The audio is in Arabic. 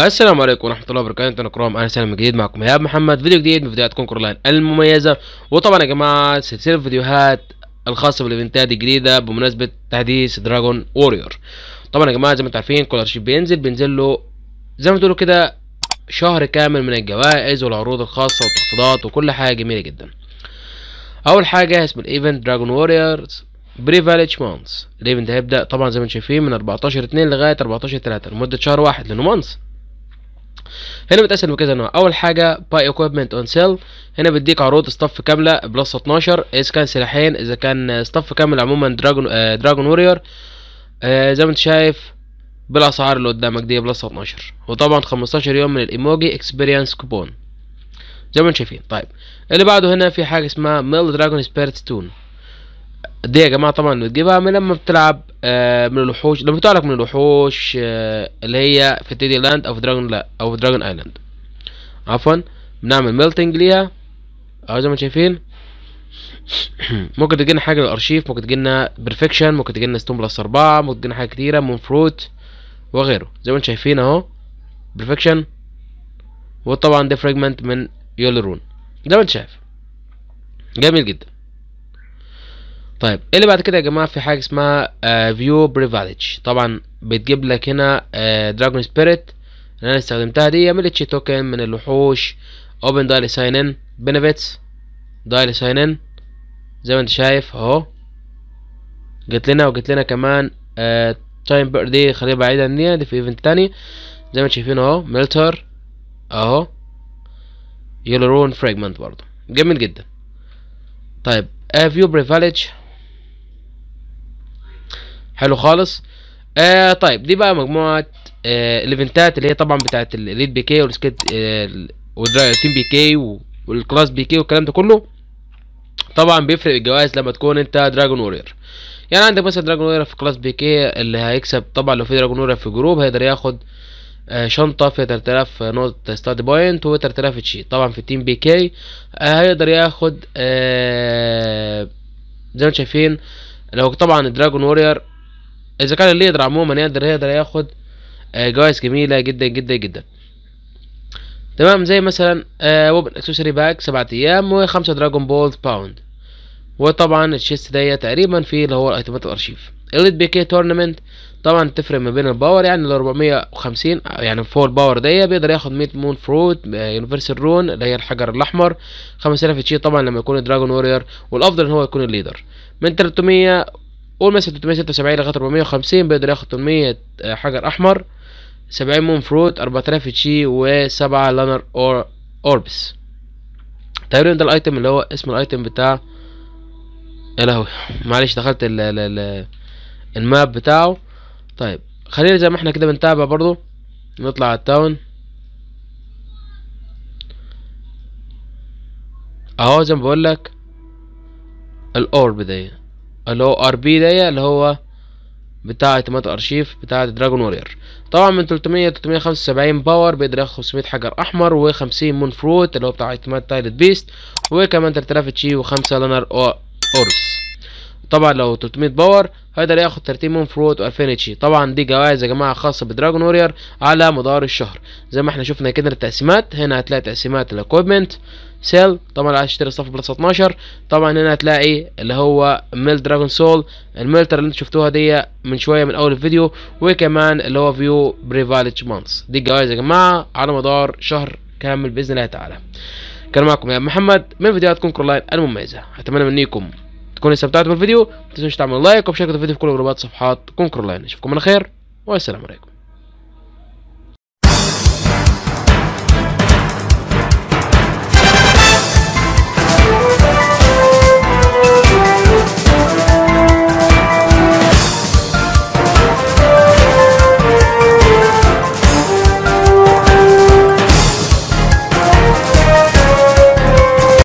السلام عليكم ورحمه الله وبركاته انا كرام انا سالم جديد معكم يا محمد فيديو جديد من فيديوهات كونكور لاين المميزه وطبعا يا جماعه سلسله فيديوهات الخاصه بالايفنتات الجديده بمناسبه تحديث دراجون وورير طبعا يا جماعه زي ما انتم عارفين كولر شيب بينزل بينزل له زي ما تقولوا كده شهر كامل من الجوائز والعروض الخاصه والتخفيضات وكل حاجه جميله جدا اول حاجه اسم الايفنت دراجون ووريرز بريفاليج مانس الايفنت هيبدا طبعا زي ما انتم شايفين من 14 2 لغايه 14 3 لمده شهر واحد لانه مانس هنا بتقسم بكذا نوع اول حاجه باي ايكويبمنت اون سيل هنا بيديك عروض ستاف كامله بلس 12 اذا كان سلاحين اذا كان ستاف كامل عموما دراجون آه دراجون وورير آه زي ما انت شايف بالاسعار اللي قدامك دي بلس 12 وطبعا 15 يوم من الايموجي اكسبيرينس كوبون زي ما انتم شايفين طيب اللي بعده هنا في حاجه اسمها ميل دراجون سبيرت تون دي يا جماعه طبعا بتجيبها من لما بتلعب آه، من الوحوش لما بتعلق من الوحوش آه، اللي هي في تيدي لاند او في دراجون لا او في دراجون ايلاند عفوا بنعمل ميلتنج ليها اهو زي ما شايفين ممكن تجينا حاجه للارشيف ممكن تجينا بيرفكشن ممكن تجينا ستون بلس أربعة ممكن تجينا حاجه كتيره مون فروت وغيره زي ما انتم شايفين اهو بيرفكشن وطبعا ده فريجمنت من يولرون زي ما انت شايف جميل جدا طيب إيه اللي بعد كده يا جماعه في حاجه اسمها فيو آه، بريفاليج طبعا بتجيب لك هنا دراجون آه، سبيريت اللي انا استخدمتها دي ملتش توكن من الوحوش اوبن دايل ساين ان بنفيتس دايل ساين ان زي ما انت شايف اهو جت لنا وجت لنا كمان تايم آه دي خليها بعيدة عننا دي في ايفنت تاني زي ما انت شايفين اهو ميلتر اهو يلو رون فريجمنت برضه جميل جدا طيب فيو آه، بريفاليج حلو خالص آه طيب دي بقى مجموعه آه الايفنتات اللي هي طبعا بتاعه الليد بي كي والسكيت آه والتيم بي كي والكلاس بي كي والكلام ده كله طبعا بيفرق الجوائز لما تكون انت دراجون وورير يعني عندك مثلا دراجون وورير في كلاس بي كي اللي هيكسب طبعا لو في دراجون وورير في جروب هيقدر ياخد آه شنطة فيها 3000 نقطة ستاد بوينت و 3000 تشي طبعا في التيم بي كي آه هيقدر ياخد آه زي ما انتم شايفين لو طبعا دراجون وورير اذا كان الليدر عموما يقدر يقدر ياخد آه، جوائز جميله جدا جدا جدا تمام زي مثلا وبن اكسسوري باك سبعة ايام وخمسة دراجون بول باوند وطبعا الشيست دي تقريبا في اللي هو الايتمات الارشيف اليت بي كي تورنمنت طبعا تفرق ما بين الباور يعني ال 450 يعني فول باور دي بيقدر ياخد 100 مون فروت يونيفرسال رون اللي هي الحجر الاحمر 5000 تشي طبعا لما يكون دراجون وورير والافضل ان هو يكون الليدر من 300 قول مثلا 376 لغايه 450 بيقدر ياخد 800 آه، حجر احمر 70 مون فروت 4000 تشي و7 لانر اور اوربس تقريبا ده الايتم اللي هو اسم الايتم بتاع يا لهوي معلش دخلت ال ال ال الماب بتاعه طيب خلينا زي ما احنا كده بنتابع برضو نطلع على التاون اهو زي ما بقولك الاورب ده اللي هو ار بي دي اللي هو بتاع اعتماد ارشيف بتاع دراجون وورير طبعا من 300 ل 375 باور بيقدر ياخد 500 حجر احمر و50 مون فروت اللي هو بتاع اعتماد تايلت بيست وكمان 3000 تشي و5 لانر اوربس طبعا لو 300 باور هيقدر ياخد 30 مون فروت افينيتشي طبعا دي جوائز يا جماعه خاصه بدراجون وورير على مدار الشهر زي ما احنا شفنا كده التقسيمات هنا هتلاقي تقسيمات الاكويبمنت سيل طبعا اللي عايز يشتري صف بلس 12 طبعا هنا هتلاقي اللي هو ميل دراجون سول الميلتر اللي انتم شفتوها دي من شويه من اول الفيديو وكمان اللي هو فيو بريفاليج مانس دي جوائز يا جماعه على مدار شهر كامل باذن الله تعالى كان معكم يا محمد من فيديوهات كونكر لاين المميزه اتمنى منكم تكون استمتعتوا بالفيديو تنسوا تعملوا لايك وبشاركوا الفيديو في كل جروبات صفحات كونكر لاين اشوفكم على خير والسلام عليكم